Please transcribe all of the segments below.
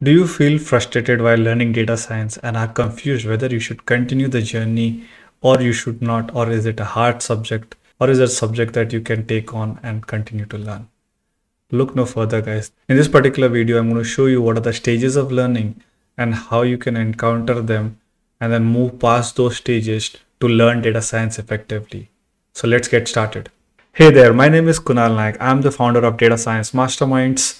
Do you feel frustrated while learning data science and are confused whether you should continue the journey or you should not? Or is it a hard subject? Or is it a subject that you can take on and continue to learn? Look no further, guys. In this particular video, I'm going to show you what are the stages of learning and how you can encounter them and then move past those stages to learn data science effectively. So let's get started. Hey there, my name is Kunal Naik. I'm the founder of Data Science Masterminds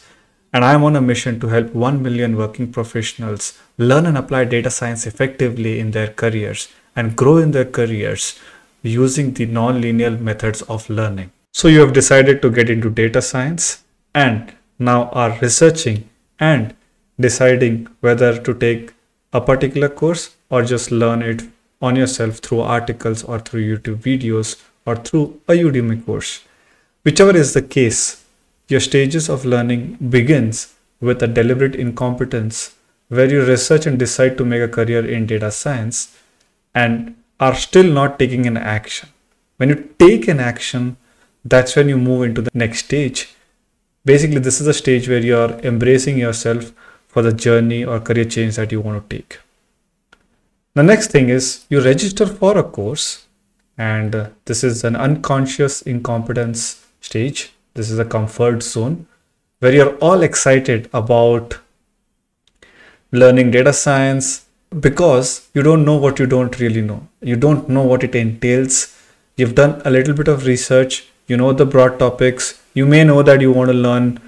and I am on a mission to help 1 million working professionals learn and apply data science effectively in their careers and grow in their careers using the non-linear methods of learning. So you have decided to get into data science and now are researching and deciding whether to take a particular course or just learn it on yourself through articles or through YouTube videos or through a Udemy course. Whichever is the case, your stages of learning begins with a deliberate incompetence where you research and decide to make a career in data science and are still not taking an action. When you take an action, that's when you move into the next stage. Basically, this is a stage where you are embracing yourself for the journey or career change that you want to take. The next thing is you register for a course, and this is an unconscious incompetence stage this is a comfort zone where you're all excited about learning data science because you don't know what you don't really know. You don't know what it entails. You've done a little bit of research. You know the broad topics. You may know that you want to learn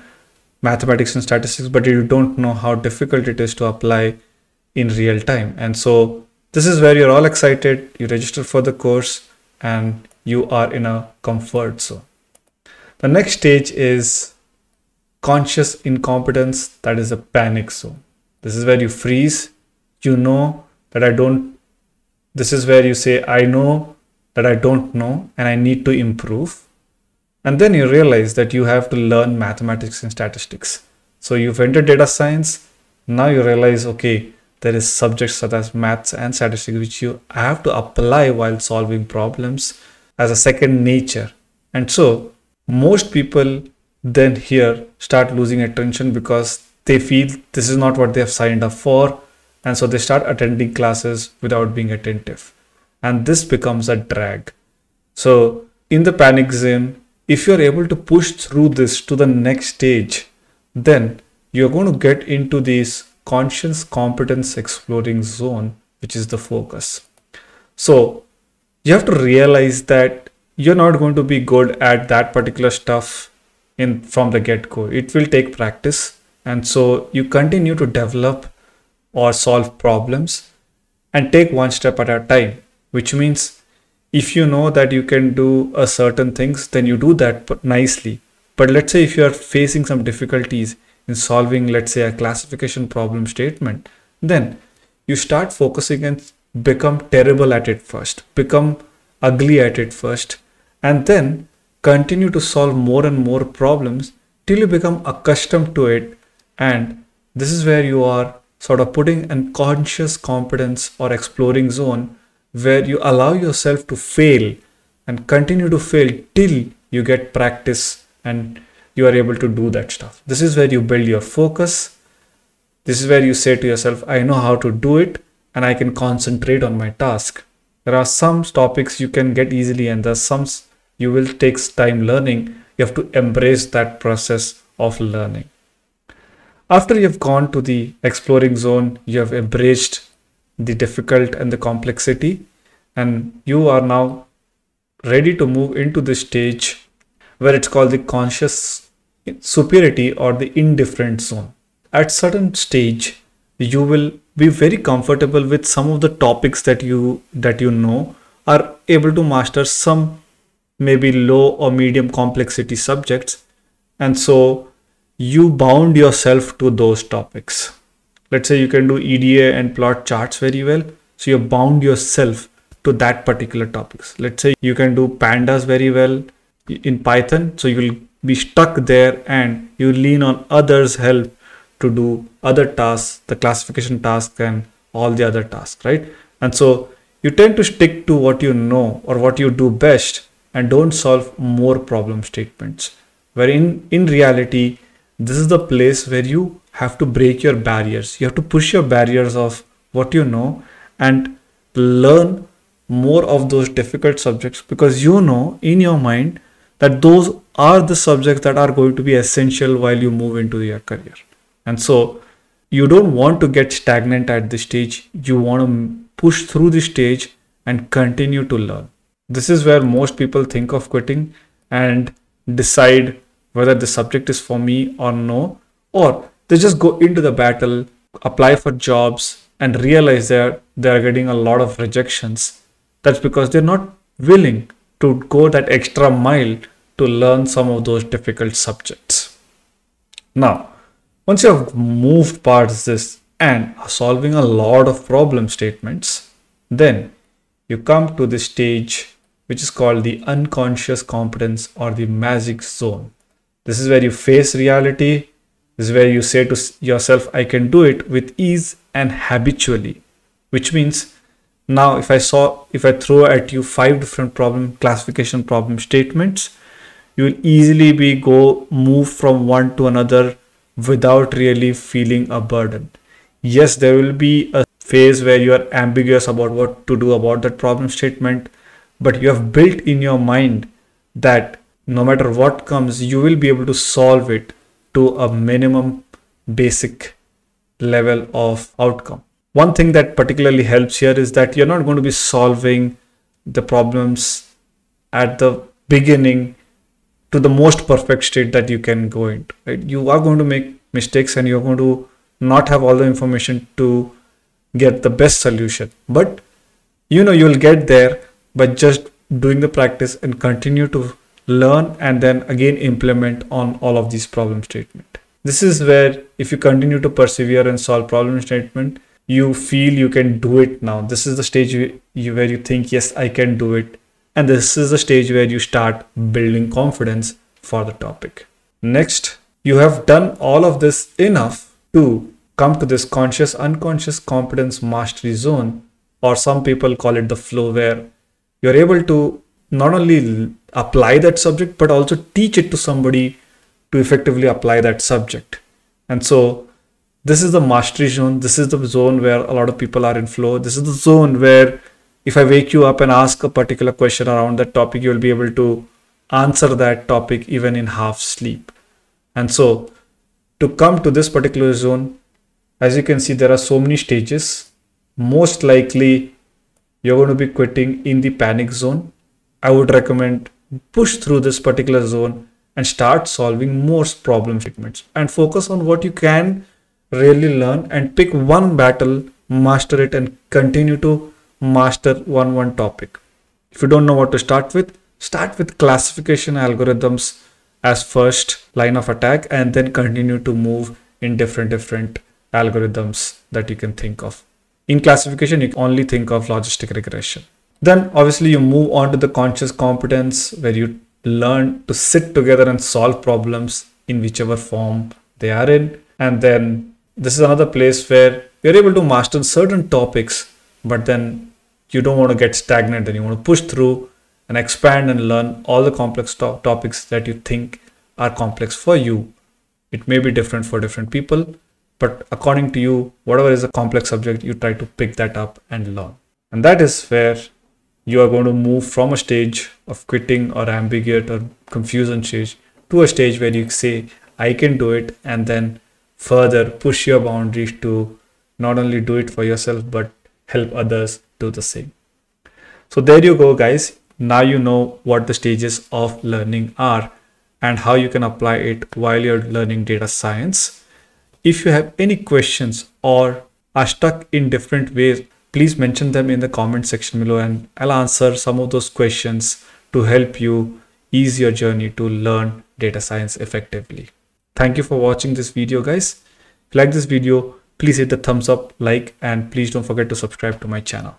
mathematics and statistics, but you don't know how difficult it is to apply in real time. And so this is where you're all excited. You register for the course and you are in a comfort zone. The next stage is conscious incompetence, that is a panic zone. This is where you freeze. You know that I don't, this is where you say, I know that I don't know and I need to improve. And then you realize that you have to learn mathematics and statistics. So you've entered data science. Now you realize, okay, there is subjects such as maths and statistics which you have to apply while solving problems as a second nature. And so most people then here start losing attention because they feel this is not what they have signed up for and so they start attending classes without being attentive and this becomes a drag so in the panic zone if you're able to push through this to the next stage then you're going to get into this conscious competence exploring zone which is the focus so you have to realize that you're not going to be good at that particular stuff in from the get-go it will take practice and so you continue to develop or solve problems and take one step at a time which means if you know that you can do a certain things then you do that nicely but let's say if you are facing some difficulties in solving let's say a classification problem statement then you start focusing and become terrible at it first become ugly at it first and then continue to solve more and more problems till you become accustomed to it. And this is where you are sort of putting in conscious competence or exploring zone where you allow yourself to fail and continue to fail till you get practice and you are able to do that stuff. This is where you build your focus. This is where you say to yourself, I know how to do it and I can concentrate on my task. There are some topics you can get easily and there's some you will take time learning you have to embrace that process of learning after you've gone to the exploring zone you have embraced the difficult and the complexity and you are now ready to move into the stage where it's called the conscious superiority or the indifferent zone at certain stage you will be very comfortable with some of the topics that you that you know are able to master some maybe low or medium complexity subjects. And so you bound yourself to those topics. Let's say you can do EDA and plot charts very well. So you bound yourself to that particular topics. Let's say you can do pandas very well in Python. So you'll be stuck there and you lean on others help to do other tasks, the classification task and all the other tasks, right? And so you tend to stick to what you know or what you do best and don't solve more problem statements. Wherein in reality, this is the place where you have to break your barriers. You have to push your barriers of what you know and learn more of those difficult subjects because you know in your mind that those are the subjects that are going to be essential while you move into your career. And so you don't want to get stagnant at this stage. You want to push through this stage and continue to learn. This is where most people think of quitting and decide whether the subject is for me or no, or they just go into the battle, apply for jobs, and realize that they're getting a lot of rejections. That's because they're not willing to go that extra mile to learn some of those difficult subjects. Now, once you have moved past this and are solving a lot of problem statements, then you come to the stage which is called the unconscious competence or the magic zone. This is where you face reality. This is where you say to yourself, I can do it with ease and habitually, which means now if I saw, if I throw at you five different problem classification problem statements, you will easily be go move from one to another without really feeling a burden. Yes, there will be a phase where you are ambiguous about what to do about that problem statement but you have built in your mind that no matter what comes, you will be able to solve it to a minimum basic level of outcome. One thing that particularly helps here is that you're not going to be solving the problems at the beginning to the most perfect state that you can go into. Right? You are going to make mistakes and you're going to not have all the information to get the best solution. But you know you'll get there but just doing the practice and continue to learn and then again implement on all of these problem statement. This is where if you continue to persevere and solve problem statement, you feel you can do it now. This is the stage where you think, yes, I can do it. And this is the stage where you start building confidence for the topic. Next, you have done all of this enough to come to this conscious unconscious competence mastery zone, or some people call it the flow where you're able to not only apply that subject but also teach it to somebody to effectively apply that subject and so this is the mastery zone this is the zone where a lot of people are in flow this is the zone where if i wake you up and ask a particular question around that topic you'll be able to answer that topic even in half sleep and so to come to this particular zone as you can see there are so many stages most likely you're going to be quitting in the panic zone, I would recommend push through this particular zone and start solving more problem statements and focus on what you can really learn and pick one battle, master it and continue to master one one topic. If you don't know what to start with, start with classification algorithms as first line of attack and then continue to move in different different algorithms that you can think of. In classification, you only think of logistic regression. Then obviously you move on to the conscious competence where you learn to sit together and solve problems in whichever form they are in. And then this is another place where you're able to master certain topics, but then you don't want to get stagnant and you want to push through and expand and learn all the complex to topics that you think are complex for you. It may be different for different people but according to you whatever is a complex subject you try to pick that up and learn and that is where you are going to move from a stage of quitting or ambiguous or confusion stage to a stage where you say i can do it and then further push your boundaries to not only do it for yourself but help others do the same so there you go guys now you know what the stages of learning are and how you can apply it while you're learning data science if you have any questions or are stuck in different ways, please mention them in the comment section below and I'll answer some of those questions to help you ease your journey to learn data science effectively. Thank you for watching this video guys. If you like this video, please hit the thumbs up, like, and please don't forget to subscribe to my channel.